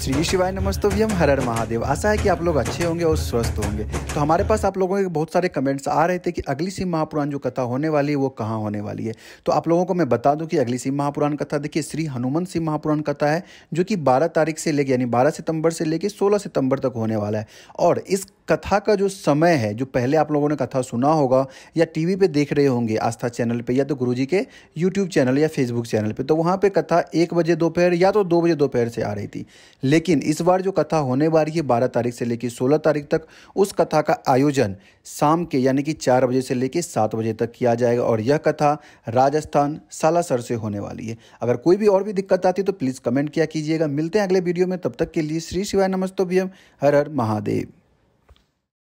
श्री शिवाय नमस्तव्यम हर हर महादेव आशा है कि आप लोग अच्छे होंगे और स्वस्थ होंगे तो हमारे पास आप लोगों के बहुत सारे कमेंट्स आ रहे थे कि अगली सिंह महापुराण जो कथा होने वाली है वो कहाँ होने वाली है तो आप लोगों को मैं बता दूं कि अगली सिंह महापुराण कथा देखिए श्री हनुमंत सिंह महापुराण कथा है जो कि बारह तारीख से लेकर यानी बारह सितंबर से लेकर सोलह सितंबर तक होने वाला है और इस कथा का जो समय है जो पहले आप लोगों ने कथा सुना होगा या टीवी पे देख रहे होंगे आस्था चैनल पे या तो गुरुजी के यूट्यूब चैनल या फेसबुक चैनल पे तो वहाँ पे कथा एक बजे दोपहर या तो दो बजे दोपहर से आ रही थी लेकिन इस बार जो कथा होने वाली है बारह तारीख से लेकर सोलह तारीख तक उस कथा का आयोजन शाम के यानी कि चार बजे से लेकर सात बजे तक किया जाएगा और यह कथा राजस्थान सालासर से होने वाली है अगर कोई भी और भी दिक्कत आती तो प्लीज़ कमेंट किया कीजिएगा मिलते हैं अगले वीडियो में तब तक के लिए श्री शिवाय भी हर हर महादेव